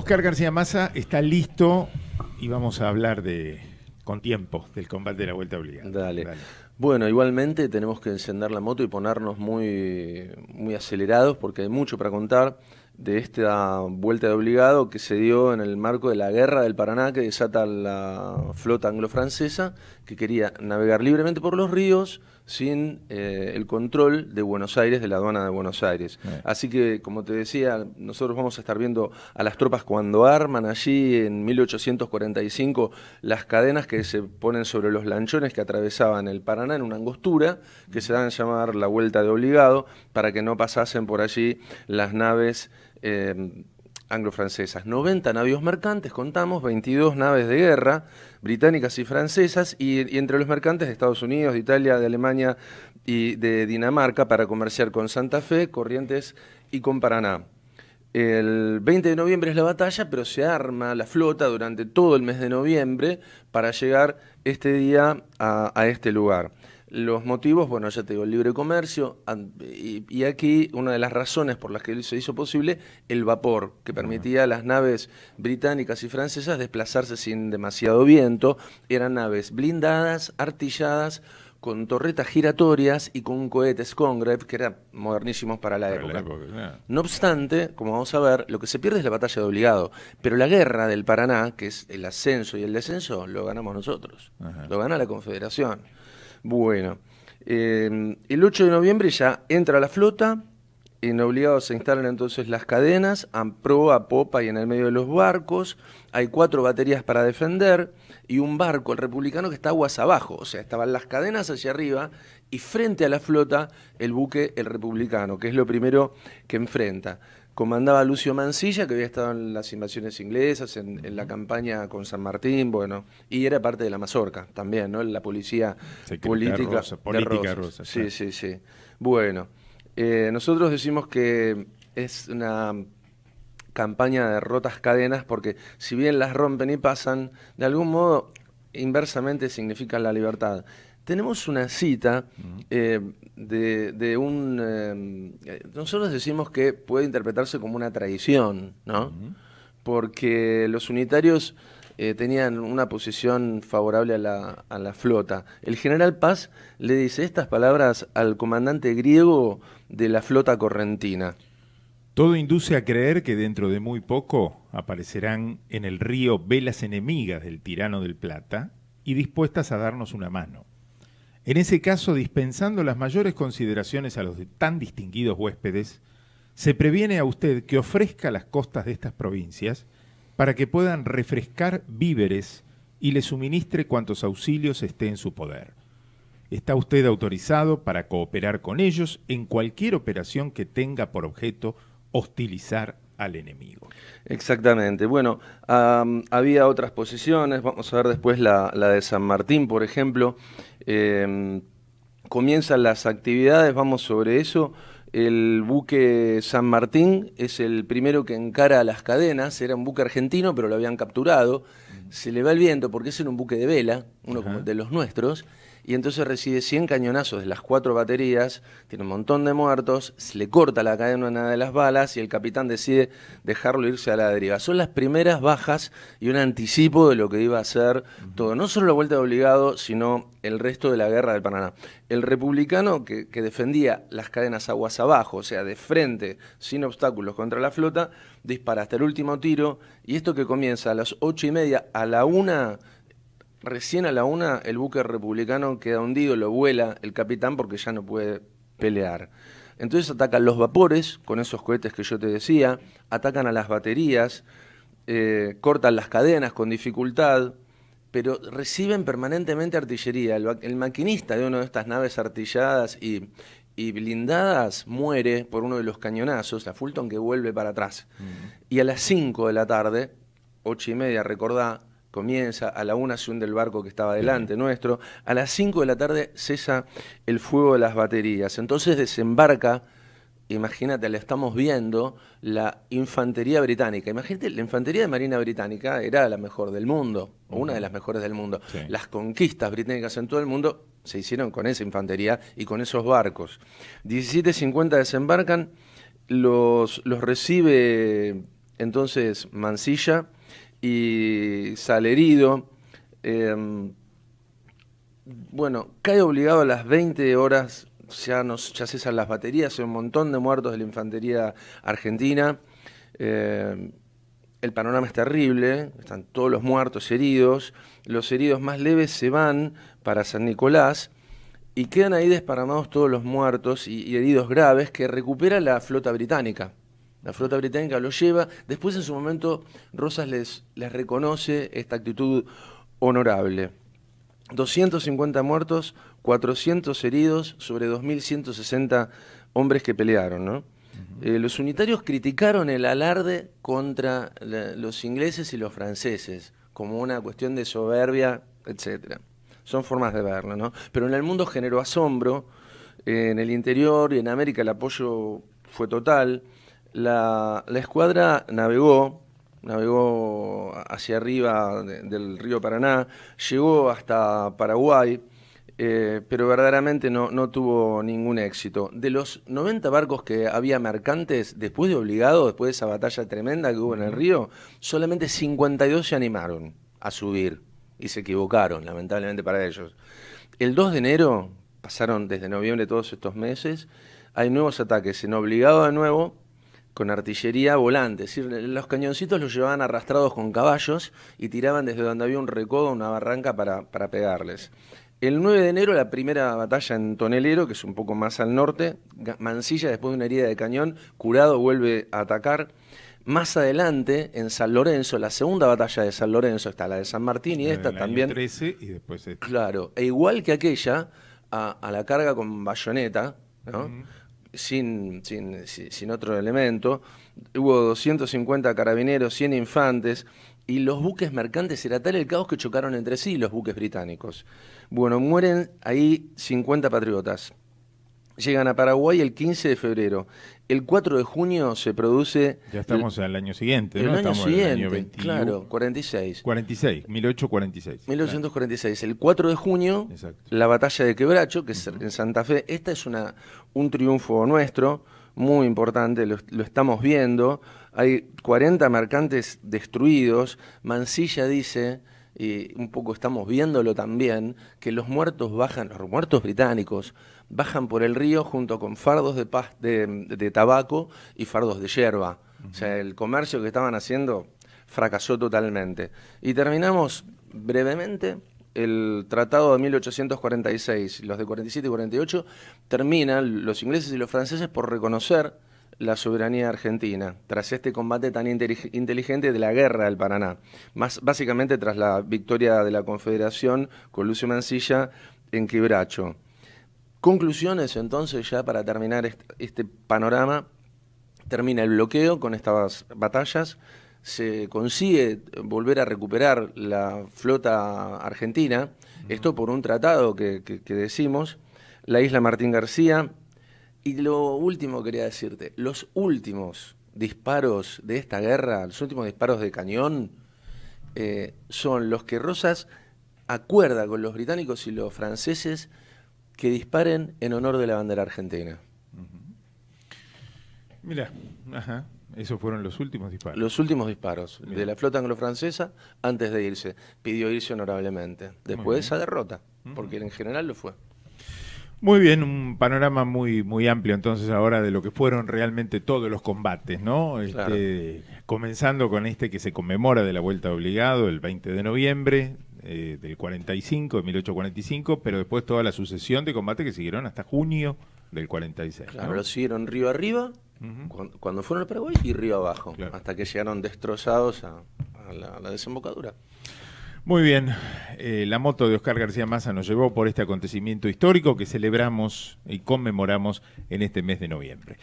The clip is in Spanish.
Oscar García Massa está listo y vamos a hablar de con tiempo del combate de la vuelta obligada. Dale. Bueno, igualmente tenemos que encender la moto y ponernos muy, muy acelerados porque hay mucho para contar de esta vuelta de obligado que se dio en el marco de la guerra del Paraná que desata la flota anglo-francesa que quería navegar libremente por los ríos sin eh, el control de Buenos Aires, de la aduana de Buenos Aires. Así que, como te decía, nosotros vamos a estar viendo a las tropas cuando arman allí en 1845 las cadenas que se ponen sobre los lanchones que atravesaban el Paraná en una angostura, que se dan a llamar la vuelta de obligado, para que no pasasen por allí las naves. Eh, anglo-francesas. 90 navíos mercantes, contamos, 22 naves de guerra, británicas y francesas, y, entre los mercantes de Estados Unidos, de Italia, de Alemania y de Dinamarca para comerciar con Santa Fe, Corrientes y con Paraná. El 20 de noviembre es la batalla, pero se arma la flota durante todo el mes de noviembre para llegar este día a este lugar. Los motivos, bueno, ya te digo, el libre comercio y, aquí una de las razones por las que se hizo posible el vapor, que permitía a las naves británicas y francesas desplazarse sin demasiado viento. Eran naves blindadas, artilladas, con torretas giratorias y con cohetes Congreve que eran modernísimos para la época. No obstante, como vamos a ver, lo que se pierde es la batalla de obligado, pero la guerra del Paraná, que es el ascenso y el descenso, lo ganamos nosotros, lo gana la Confederación. Bueno, eh, el 8 de noviembre ya entra la flota, en obligados se instalan entonces las cadenas, a proa, a popa y en el medio de los barcos. Hay cuatro baterías para defender y un barco, el republicano, que está aguas abajo. O sea, estaban las cadenas hacia arriba y frente a la flota el buque, el republicano, que es lo primero que enfrenta comandaba Lucio Mancilla, que había estado en las invasiones inglesas, en, la campaña con San Martín, bueno, y era parte de la mazorca también, ¿no? La policía política, política sí, sí, sí. Bueno, eh, nosotros decimos que es una campaña de rotas cadenas porque si bien las rompen y pasan, de algún modo inversamente significa la libertad tenemos una cita eh, de, un... Eh, nosotros decimos que puede interpretarse como una traición, ¿no? Porque los unitarios eh, tenían una posición favorable a la, flota. El general Paz le dice estas palabras al comandante griego de la flota correntina. Todo induce a creer que dentro de muy poco aparecerán en el río velas enemigas del tirano del Plata y dispuestas a darnos una mano. En ese caso, dispensando las mayores consideraciones a los tan distinguidos huéspedes, se previene a usted que ofrezca las costas de estas provincias para que puedan refrescar víveres y le suministre cuantos auxilios esté en su poder. Está usted autorizado para cooperar con ellos en cualquier operación que tenga por objeto hostilizar al enemigo. Exactamente. Bueno, había otras posiciones, vamos a ver después la, de San Martín, por ejemplo. Em, comienzan las actividades, vamos sobre eso. El buque San Martín es el primero que encara las cadenas, era un buque argentino, pero lo habían capturado. Mm. Se le va el viento porque ese era un buque de vela, uno como de los nuestros, y entonces recibe 100 cañonazos de las cuatro baterías, tiene un montón de muertos, se le corta la cadena de las balas y el capitán decide dejarlo irse a la deriva. Son las primeras bajas y un anticipo de lo que iba a ser todo, no solo la vuelta de obligado, sino el resto de la guerra del panamá El republicano que, que defendía las cadenas aguas abajo, o sea, de frente, sin obstáculos contra la flota, dispara hasta el último tiro y esto que comienza a las ocho y media, a la una Recién a la una el buque republicano queda hundido, lo vuela el capitán porque ya no puede pelear. Entonces atacan los vapores con esos cohetes que yo te decía, atacan a las baterías, eh, cortan las cadenas con dificultad, pero reciben permanentemente artillería. El, maquinista de una de estas naves artilladas y, blindadas muere por uno de los cañonazos, la Fulton que vuelve para atrás. Mm. Y a las 5 de la tarde, ocho y media, recordá, comienza, a la una se hunde el barco que estaba delante nuestro, a las cinco de la tarde cesa el fuego de las baterías, entonces desembarca, imagínate, la estamos viendo, la infantería británica, imagínate, la infantería de Marina Británica era la mejor del mundo, o una de las mejores del mundo, las conquistas británicas en todo el mundo se hicieron con esa infantería y con esos barcos. 17.50 desembarcan, los, los recibe entonces Mansilla, y sale herido. Em, bueno, cae obligado a las 20 horas, ya, nos, ya cesan las baterías, hay un montón de muertos de la infantería argentina. Em, el panorama es terrible, están todos los muertos heridos, los heridos más leves se van para San Nicolás y quedan ahí desparramados todos los muertos y heridos graves que recupera la flota británica. La flota británica lo lleva. Después, en su momento, Rosas les, reconoce esta actitud honorable. 250 muertos, 400 heridos sobre 2.160 hombres que pelearon. Eh, los unitarios criticaron el alarde contra los ingleses y los franceses como una cuestión de soberbia, etc. Son formas de verlo, ¿no? Pero en el mundo generó asombro, en el interior y en América el apoyo fue total. La, escuadra navegó, navegó hacia arriba del río Paraná, llegó hasta Paraguay, eh, pero verdaderamente no, no, tuvo ningún éxito. De los 90 barcos que había mercantes, después de obligado, después de esa batalla tremenda que hubo en el río, solamente 52 se animaron a subir y se equivocaron, lamentablemente para ellos. El 2 de enero, pasaron desde noviembre todos estos meses, hay nuevos ataques en obligado de nuevo con artillería volante. Es decir, los cañoncitos los llevaban arrastrados con caballos y tiraban desde donde había un recodo, una barranca para, para pegarles. El 9 de enero, la primera batalla en Tonelero, que es un poco más al norte. Mansilla, después de una herida de cañón, curado, vuelve a atacar. Más adelante, en San Lorenzo, la segunda batalla de San Lorenzo, está la de San Martín y esta también. 13 y después Claro, e igual que aquella, a, la carga con bayoneta, ¿no? sin, sin, sin otro elemento, hubo 250 carabineros, 100 infantes, y los buques mercantes, era tal el caos que chocaron entre sí los buques británicos. Bueno, mueren ahí 50 patriotas llegan a Paraguay el 15 de febrero. El 4 de junio se produce... Ya estamos el, al año siguiente, ¿no? El año siguiente, claro, 46. 46, 1846. 1846. El 4 de junio, la batalla de Quebracho, que es en Santa Fe. Esta es una, un triunfo nuestro, muy importante, lo, estamos viendo. Hay 40 mercantes destruidos. Mansilla dice y un poco estamos viéndolo también, que los muertos bajan, los muertos británicos bajan por el río junto con fardos de, de, tabaco y fardos de hierba. O sea, el comercio que estaban haciendo fracasó totalmente. Y terminamos brevemente el tratado de 1846, los de 47 y 48, terminan los ingleses y los franceses por reconocer la soberanía argentina, tras este combate tan inteligente de la guerra del Paraná, más básicamente tras la victoria de la Confederación con Lucio Mancilla en Quibracho. Conclusiones, entonces, ya para terminar este, panorama, termina el bloqueo con estas batallas, se consigue volver a recuperar la flota argentina, esto por un tratado que, decimos, la isla Martín García, y lo último quería decirte, los últimos disparos de esta guerra, los últimos disparos de cañón, eh, son los que Rosas acuerda con los británicos y los franceses, que disparen en honor de la bandera argentina. Mira, Esos fueron los últimos disparos. Los últimos disparos de la flota anglo-francesa antes de irse. Pidió irse honorablemente. Después de esa derrota, porque en general lo fue. Muy bien, un panorama muy muy amplio entonces ahora de lo que fueron realmente todos los combates, ¿no? Este, comenzando con este que se conmemora de la Vuelta Obligado el 20 de noviembre, eh, del 45, de 1845, pero después toda la sucesión de combates que siguieron hasta junio del 46. Claro, lo siguieron río arriba, cuando, fueron al Paraguay, y río abajo, hasta que llegaron destrozados a, la, desembocadura. Muy bien, eh, la moto de Oscar García Massa nos llevó por este acontecimiento histórico que celebramos y conmemoramos en este mes de noviembre.